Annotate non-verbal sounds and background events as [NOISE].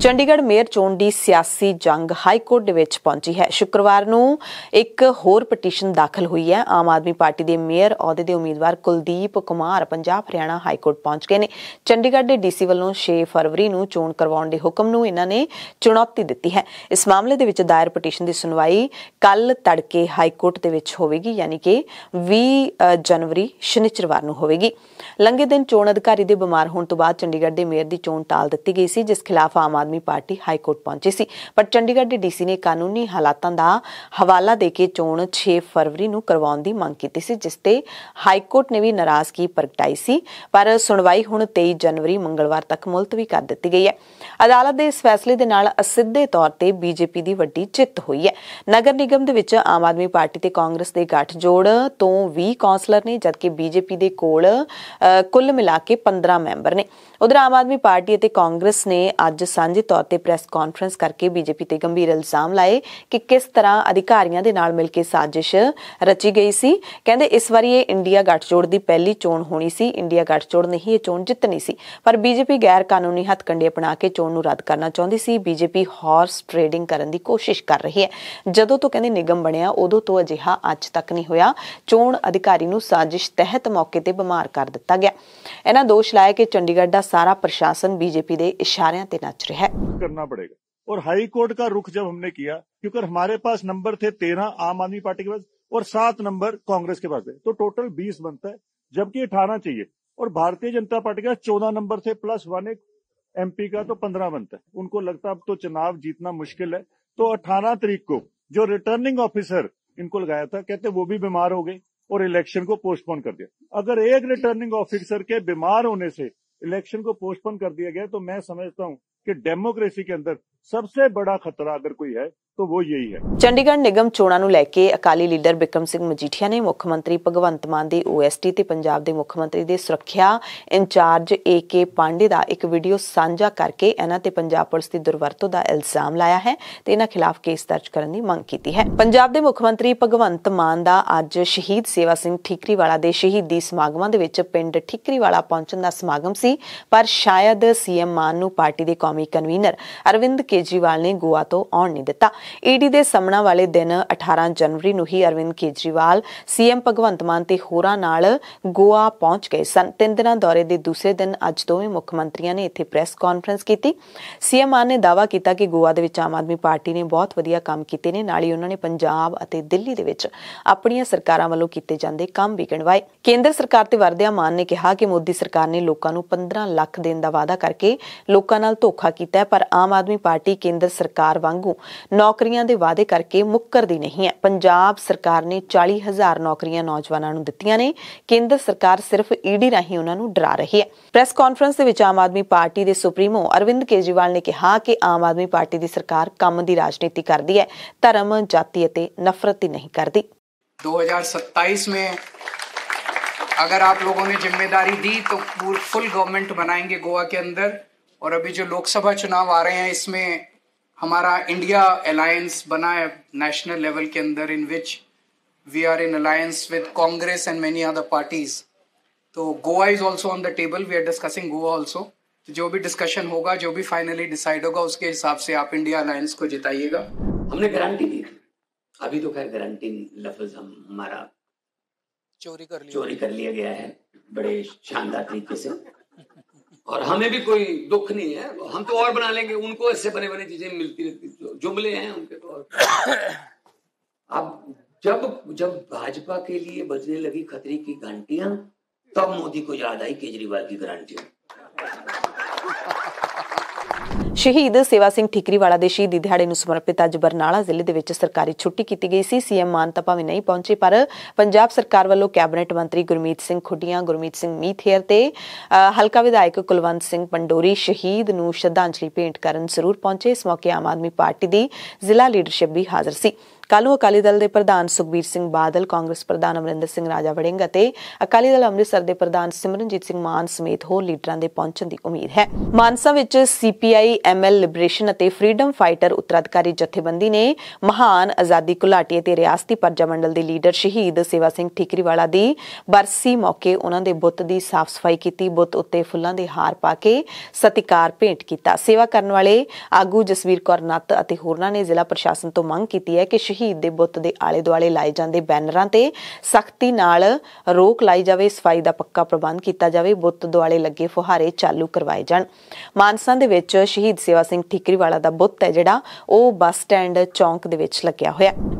Chandigarh mayor ਚੋਣ ਦੀ ਸਿਆਸੀ ਜੰਗ ਹਾਈ ਕੋਰਟ ਦੇ ਵਿੱਚ ਪਹੁੰਚੀ ਹੈ ਸ਼ੁੱਕਰਵਾਰ ਨੂੰ ਇੱਕ ਹੋਰ ਪਟੀਸ਼ਨ ਦਾਖਲ ਹੋਈ ਹੈ ਆਮ ਆਦਮੀ ਪਾਰਟੀ ਦੇ ਮੇਅਰ ਅਹੁਦੇ ਦੇ ਉਮੀਦਵਾਰ ਕੁਲਦੀਪ ਕੁਮਾਰ ਪੰਜਾਬ ਹਰਿਆਣਾ ਹਾਈ ਕੋਰਟ ਪਹੁੰਚ ਗਏ ਨੇ ਚੰਡੀਗੜ੍ਹ ਦੇ ਡੀਸੀ ਵੱਲੋਂ 6 ਫਰਵਰੀ ਨੂੰ ਚੋਣ ਕਰਵਾਉਣ ਦੇ ਹੁਕਮ ਨੂੰ ਇਹਨਾਂ ਨੇ ਚੁਣੌਤੀ ਦਿੱਤੀ ਹੈ ਇਸ ਮਾਮਲੇ ਦੇ ਵਿੱਚ ਦਾਇਰ ਪਟੀਸ਼ਨ ਦੀ ਸੁਣਵਾਈ ਕੱਲ ਤੜਕੇ ਹਾਈ ਕੋਰਟ ਦੇ ਵਿੱਚ ਹੋਵੇਗੀ ਯਾਨੀ ਕਿ 20 ਜਨਵਰੀ ਸ਼ਨੀਚਰਵਾਰ ਨੂੰ ਹੋਵੇਗੀ ਲੰਗੇ ਦਿਨ ਚੋਣ ਅਧਿਕਾਰੀ ਦੇ ਬਿਮਾਰ ਹੋਣ ਤੋਂ ਬਾਅਦ ਚੰਡੀਗੜ੍ਹ ਦੇ ਮੇਅਰ ਦੀ ਚੋਣ ਟਾਲ ਦਿੱਤੀ ਗਈ ਸੀ ਜਿਸ ਖਿਲਾਫ Aam Aadmi party high court ਪਹੁੰਚੀ ਸੀ ਪਰ ਚੰਡੀਗੜ੍ਹ ਦੇ ਡੀਸੀ ਨੇ ਕਾਨੂੰਨੀ ਹਾਲਾਤਾਂ ਦਾ ਹਵਾਲਾ ਦੇ ਕੇ ਚੋਣ 6 ਫਰਵਰੀ ਨੂੰ ਕਰਵਾਉਣ ਦੀ ਮੰਗ ਕੀਤੀ ਸੀ ਜਿਸ ਤੇ ਹਾਈ ਕੋਰਟ ਨੇ ਵੀ ਨਾਰਾਜ਼ਗੀ ਪ੍ਰਗਟਾਈ ਸੀ ਪਰ ਸੁਣਵਾਈ ਹੁਣ 23 ਜਨਵਰੀ ਮੰਗਲਵਾਰ ਤੱਕ ਮੁਲਤਵੀ ਕਰ ਦਿੱਤੀ ਗਈ ਹੈ ਅਦਾਲਤ ਦੇ ਇਸ ਫੈਸਲੇ ਦੇ ਨਾਲ ਅਸਿੱਧੇ ਤੌਰ ਤੇ ਬੀਜੇਪੀ ਦੀ ਵੱਡੀ ਜਿੱਤ ਹੋਈ ਹੈ ਨਗਰ ਨਿਗਮ ਦੇ ਵਿੱਚ ਆਮ ਆਦਮੀ ਪਾਰਟੀ ਤੇ ਕਾਂਗਰਸ ਦੇ ਗੱਠਜੋੜ ਤੋਂ 20 ਕੌਂਸਲਰ ਨੇ ਜਦਕਿ ਬੀਜੇਪੀ ਦੇ ਕੋਲ ਕੁੱਲ ਮਿਲਾ ਕੇ 15 ਮੈਂਬਰ ਨੇ ਉਧਰ ਆਮ ਆਦਮੀ ਪਾਰਟੀ ਅਤੇ ਕਾਂਗਰਸ ਨੇ ਅੱਜ ਸਾਂਝ ਸਾਂਝੇ ਤੌਰ ਤੇ ਪ੍ਰੈਸ ਕਾਨਫਰੰਸ ਕਰਕੇ ਬੀਜੇਪੀ ਤੇ ਗੰਭੀਰ ਇਲਜ਼ਾਮ ਲਾਏ ਕਿ ਕਿਸ ਤਰ੍ਹਾਂ ਅਧਿਕਾਰੀਆਂ ਦੇ ਨਾਲ ਮਿਲ ਕੇ ਸਾਜ਼ਿਸ਼ ਰਚੀ ਗਈ ਸੀ ਕਹਿੰਦੇ ਇਸ ਵਾਰੀ ਇਹ ਇੰਡੀਆ ਗੱਠਜੋੜ ਦੀ ਪਹਿਲੀ ਚੋਣ ਹੋਣੀ ਸੀ ਇੰਡੀਆ ਗੱਠਜੋੜ ਨਹੀਂ ਇਹ ਚੋਣ ਜਿੱਤਣੀ ਸੀ ਪਰ ਬੀਜੇਪੀ ਗੈਰ ਕਾਨੂੰਨੀ ਹੱਥਕੰਡੇ ਅਪਣਾ ਕੇ ਚੋਣ ਨੂੰ ਰੱਦ ਕਰਨਾ ਚਾਹੁੰਦੀ ਸੀ ਬੀਜੇਪੀ ਹਾਰਸ ਟ੍ਰੇਡਿੰਗ ਕਰਨ ਦੀ ਕੋਸ਼ਿਸ਼ ਕਰ ਰਹੀ ਹੈ ਜਦੋਂ ਤੋਂ ਕਹਿੰਦੇ ਨਿਗਮ ਬਣਿਆ ਉਦੋਂ ਤੋਂ ਅਜਿਹਾ ਅੱਜ ਤੱਕ ਨਹੀਂ ਹੋਇਆ ਚੋਣ ਅਧਿਕਾਰੀ ਨੂੰ ਸਾਜ਼ਿਸ਼ ਤਹਿਤ ਮੌਕੇ ਤੇ ਬਿਮਾਰ ਕਰ ਦਿੱਤਾ ਗਿਆ ਇਹਨਾਂ ਦੋਸ਼ ਲਾਇਆ ਕਿ ਚੰਡੀਗੜ੍ਹ ਦਾ ਸਾਰਾ ਪ੍ਰਸ਼ਾਸਨ ਬੀਜੇਪੀ ਦੇ ਇਸ਼ਾਰਿਆਂ ਤੇ ਨੱਚ ਰਿਹਾ ਹੈ करना पड़ेगा और हाई कोर्ट का रुख जब हमने किया क्योंकि हमारे पास नंबर थे तेरह आम आदमी पार्टी के पास और सात नंबर कांग्रेस के पास थे तो टोटल बीस बनता है जबकि अठारह चाहिए और भारतीय जनता पार्टी का चौदह नंबर थे प्लस वन एक एमपी का तो पंद्रह बनता है उनको लगता अब तो चुनाव जीतना मुश्किल है तो अठारह तरीक को जो रिटर्निंग ऑफिसर इनको लगाया था कहते वो भी बीमार हो गए और इलेक्शन को पोस्टपोन कर दिया अगर एक रिटर्निंग ऑफिसर के बीमार होने से इलेक्शन को पोस्टपोन कर दिया गया तो मैं समझता हूँ ਕਿ ਡੈਮੋਕ੍ਰੇਸੀ ਦੇ ਅੰਦਰ ਸਭ ਤੋਂ ਵੱਡਾ ਖਤਰਾ ਅਗਰ ਕੋਈ ਹੈ ਤਾਂ ਉਹ ਯਹੀ ਹੈ ਚੰਡੀਗੜ੍ਹ ਨਿਗਮ ਚੋਣਾਂ ਨੂੰ ਲੈ ਕੇ ਅਕਾਲੀ ਲੀਡਰ ਬਿਕਰਮ ਸਿੰਘ ਮਜੀਠੀਆ ਨੇ ਮੁੱਖ ਮੰਤਰੀ ਭਗਵੰਤ ਮਾਨ ਦੀ ਓਐਸਟੀ ਤੇ ਪੰਜਾਬ ਦੇ ਮੁੱਖ ਮੰਤਰੀ ਦੇ ਸੁਰੱਖਿਆ ਇੰਚਾਰਜ ਏਕੇ ਪਾਂਡੇ ਦਾ ਇੱਕ ਵੀਡੀਓ ਸਾਂਝਾ ਕਰਕੇ ਇਹਨਾਂ ਤੇ ਪੰਜਾਬ ਪੁਲਿਸ ਦੀ ਦੁਰਵਰਤੋਂ ਦਾ ਇਲਜ਼ਾਮ ਲਾਇਆ ਹੈ ਤੇ ਇਹਨਾਂ ਖਿਲਾਫ ਕੇਸ ਦਰਜ ਕਰਨ ਦੀ ਮੰਗ ਕੀਤੀ ਹੈ ਪੰਜਾਬ ਦੇ ਮੁੱਖ ਮੰਤਰੀ ਭਗਵੰਤ ਮਾਨ ਦਾ ਅੱਜ ਸ਼ਹੀਦ ਸੇਵਾ ਸਿੰਘ ਠਿਕਰੀਵਾਲਾ ਦੇ ਸ਼ਹੀਦੀ ਸਮਾਗਮਾਂ ਦੇ ਵਿੱਚ ਪਿੰਡ ਠਿਕਰੀਵਾਲਾ ਪਹੁੰਚਣ ਦਾ ਸਮਾਗਮ ਸੀ ਪਰ ਸ਼ਾਇਦ ਸੀਐਮ ਮਾਨ ਨੂੰ ਪਾਰਟੀ ਦੇ ਕੌਮੀ ਕਨਵੀਨਰ ਅਰਵਿੰਦ ਕੇਜਰੀਵਾਲ ਨੇ ਗੋਆ ਤੋਂ ਆਉਣ ਨਹੀਂ ਦਿੱਤਾ ਈਡੀ ਦੇ ਸਮਣਾ ਵਾਲੇ ਦਿਨ 18 ਜਨਵਰੀ ਨੂੰ ਹੀ ਅਰਵਿੰਦ ਕੇਜਰੀਵਾਲ ਸੀਐਮ ਭਗਵੰਤ ਮਾਨ ਤੇ ਹੋਰਾਂ ਨਾਲ ਗੋਆ ਪਹੁੰਚ ਗਏ ਸਨ ਤਿੰਨ ਦਿਨਾਂ ਦੌਰੇ ਦੇ ਦੂਸਰੇ ਦਿਨ ਅੱਜ ਦੋਵੇਂ ਮੁੱਖ ਮੰਤਰੀਆਂ ਨੇ ਇੱਥੇ ਪ੍ਰੈਸ ਕਾਨਫਰੰਸ ਕੀਤੀ ਸੀਐਮ ਮਾਨ ਨੇ ਦਾਵਾ ਕੀਤਾ ਕਿ ਗੋਆ ਦੇ ਵਿੱਚ ਆਮ ਆਦਮੀ ਪਾਰਟੀ ਨੇ ਬਹੁਤ ਵਧੀਆ ਕੰਮ ਕੀਤੇ ਨੇ ਨਾਲ ਹੀ ਉਹਨਾਂ ਨੇ ਪੰਜਾਬ ਅਤੇ ਦਿੱਲੀ ਦੇ ਵਿੱਚ ਆਪਣੀਆਂ ਸਰਕਾਰਾਂ ਵੱਲੋਂ ਕੀਤੇ ਜਾਂਦੇ ਕੰਮ ਵੀ ਗਿਣਵਾਏ ਕੇਂਦਰ ਸਰਕਾਰ ਤੇ ਵਰਦਿਆ ਮਾਨ ਨੇ ਕਿਹਾ ਕਿ ਮੋਦੀ ਸਰਕਾਰ ਨੇ ਲੋਕਾਂ ਨੂੰ 15 ਲੱਖ ਦੇਣ ਦਾ ਵਾਅਦਾ ਕਰਕੇ ਲੋਕਾਂ ਨਾਲ ਧੋਖਾ ਸੌਖਾ ਕੀਤਾ ਪਰ ਆਮ ਆਦਮੀ ਪਾਰਟੀ ਕੇਂਦਰ ਸਰਕਾਰ ਵਾਂਗੂ ਨੌਕਰੀਆਂ ਦੇ ਵਾਅਦੇ ਕਰਕੇ ਮੁੱਕਰਦੀ ਨਹੀਂ ਹੈ ਪੰਜਾਬ ਸਰਕਾਰ ਨੇ 40000 ਨੌਕਰੀਆਂ ਨੌਜਵਾਨਾਂ ਨੂੰ ਦਿੱਤੀਆਂ ਨੇ ਕੇਂਦਰ ਸਰਕਾਰ ਸਿਰਫ ਈਡੀ ਰਾਹੀਂ ਉਹਨਾਂ ਨੂੰ ਡਰਾ ਰਹੀ ਹੈ ਪ੍ਰੈਸ ਕਾਨਫਰੰਸ ਦੇ ਵਿੱਚ ਆਮ ਆਦਮੀ ਪਾਰਟੀ ਦੇ ਸੁਪਰੀਮੋ ਅਰਵਿੰਦ ਕੇਜੀਵਾਲ ਨੇ ਕਿਹਾ ਕਿ ਆਮ ਆਦਮੀ ਪਾਰਟੀ ਦੀ ਸਰਕਾਰ ਕੰਮ ਦੀ ਰਾਜਨੀਤੀ ਕਰਦੀ ਹੈ ਧਰਮ ਜਾਤੀ ਅਤੇ ਨਫ਼ਰਤ ਦੀ ਨਹੀਂ ਕਰਦੀ 2027 में अगर आप लोगों ने जिम्मेदारी दी तो फुल गवर्नमेंट बनाएंगे गोवा के अंदर और अभी जो लोकसभा चुनाव आ रहे हैं इसमें हमारा इंडिया अलायंस बना है नेशनल लेवल के अंदर in which we are in alliance with Congress and many other parties तो Goa is also on the table we are discussing Goa also जो भी डिस्कशन होगा जो भी फाइनली डिसाइड होगा उसके हिसाब से आप इंडिया अलायंस को जिताइएगा हमने गारंटी दी अभी तो खैर गारंटी लफज हमारा चोरी कर लिया चोरी कर लिया गया है बड़े शानदार तरीके से और हमें भी कोई दुख नहीं है हम तो और बना लेंगे उनको ऐसे बने बने चीजें मिलती रहती जुमले हैं उनके तो और [COUGHS] अब जब जब भाजपा के लिए बजने लगी खतरे की घंटियां तब मोदी को याद आई केजरीवाल की गारंटी ਸ਼ਹੀਦ ਸੇਵਾ ਸਿੰਘ ਠਿਕਰੀਵਾਲਾ ਦੇ ਸ਼ਹੀਦੀ ਦਿਹਾੜੇ ਨੂੰ ਸਮਰਪਿਤ ਅੱਜ ਬਰਨਾਲਾ ਜ਼ਿਲ੍ਹੇ ਦੇ ਵਿੱਚ ਸਰਕਾਰੀ ਛੁੱਟੀ ਕੀਤੀ ਗਈ ਸੀ ਸੀਐਮ ਮਾਨ ਤਾਂ ਭਾਵੇਂ ਨਹੀਂ ਪਹੁੰਚੇ ਪਰ ਪੰਜਾਬ ਸਰਕਾਰ ਵੱਲੋਂ ਕੈਬਨਿਟ ਮੰਤਰੀ ਗੁਰਮੀਤ ਸਿੰਘ ਖੁੱਡੀਆਂ ਗੁਰਮੀਤ ਸਿੰਘ ਮੀਥੇਰ ਤੇ ਹਲਕਾ ਵਿਧਾਇਕ ਕੁਲਵੰਤ ਸਿੰਘ ਪੰਡੋਰੀ ਸ਼ਹੀਦ ਨੂੰ ਸ਼ਰਧਾਂਜਲੀ ਭੇਂਟ ਕਰਨ ਜ਼ਰੂਰ ਪਹੁੰਚੇ ਇਸ ਮੌਕੇ ਆਮ ਆਦਮੀ ਪਾਰਟੀ ਦੀ ਜ਼ਿਲ੍ਹਾ ਲੀਡਰਸ਼ਿਪ ਵੀ ਹਾਜ਼ਰ ਸੀ ਕਾਲੂ ਅਕਾਲੀ ਦਲ ਦੇ ਪ੍ਰਧਾਨ ਸੁਖਬੀਰ ਸਿੰਘ ਬਾਦਲ ਕਾਂਗਰਸ ਪ੍ਰਧਾਨ ਅਮਰਿੰਦਰ ਸਿੰਘ ਰਾਜਾ ਵੜਿੰਗ ਅਤੇ ਅਕਾਲੀ ਦਲ ਅੰਮ੍ਰਿਤਸਰ ਦੇ ਪ੍ਰਧਾਨ ਸਿਮਰਨਜੀਤ ਸਿੰਘ ਮਾਨ ਸਮੇਤ ਹੋਰ ਲੀਡਰਾਂ ਦੇ ਪਹੁੰਚਣ ਦੀ ਉਮੀਦ ਹੈ ਮਾਨਸਾ ਵਿੱਚ ਸੀਪੀ ਸੀਪੀਆਈ ਐਮਐਲ ਲਿਬਰੇਸ਼ਨ ਅਤੇ ਫਰੀडम ਫਾਈਟਰ ਉਤਰਾਧਿਕਾਰੀ ਜਥੇਬੰਦੀ ਨੇ ਮਹਾਨ ਆਜ਼ਾਦੀ ਘੁਲਾਟੀਏ ਤੇ ਰਿਆਸਤੀ ਪਰਜਾ ਮੰਡਲ ਦੇ ਲੀਡਰ ਸ਼ਹੀਦ ਸੇਵਾ ਸਿੰਘ ਠਿਕਰੀਵਾਲਾ ਦੀ ਬਰਸੀ ਮੌਕੇ ਉਹਨਾਂ ਦੇ ਬੁੱਤ ਦੀ ਸਾਫ਼ ਸਫਾਈ ਕੀਤੀ ਬੁੱਤ ਉੱਤੇ ਫੁੱਲਾਂ ਦੇ ਹਾਰ ਪਾ ਕੇ ਸਤਿਕਾਰ ਭੇਟ ਕੀਤਾ ਸੇਵਾ ਕਰਨ ਵਾਲੇ ਆਗੂ ਜਸਵੀਰ ਕੌਰ ਨੱਤ ਅਤੇ ਹੋਰਨਾਂ ਨੇ ਜ਼ਿਲ੍ਹਾ ਪ੍ਰਸ਼ਾਸਨ ਤੋਂ ਮੰਗ ਕੀਤੀ ਹੈ ਕਿ ਸ਼ਹੀਦ ਦੇ ਬੁੱਤ ਦੇ ਆਲੇ ਦੁਆਲੇ ਲਾਏ ਜਾਂਦੇ ਬੈਨਰਾਂ ਤੇ ਸਖਤੀ ਨਾਲ ਰੋਕ ਲਾਈ ਜਾਵੇ ਸਫਾਈ ਦਾ ਪੱਕਾ ਪ੍ਰਬੰਧ ਕੀਤਾ ਜਾਵੇ ਬੁੱਤ ਦੁਆਲੇ ਲੱਗੇ ਫੁਹਾਰੇ ਚਾਲੂ ਕਰਵਾਏ ਜਾਣ ਮਾਨਸਾ ਦੇ ਵਿੱਚ ਸ਼ਹੀਦ ਸੇਵਾ ਸਿੰਘ ਠਿਕਰੀਵਾਲਾ ਦਾ ਬੁੱਤ ਹੈ ਜਿਹੜਾ ਉਹ ਬੱਸ ਸਟੈਂਡ ਚੌਂਕ ਦੇ ਵਿੱਚ ਲੱਗਿਆ ਹੋਇਆ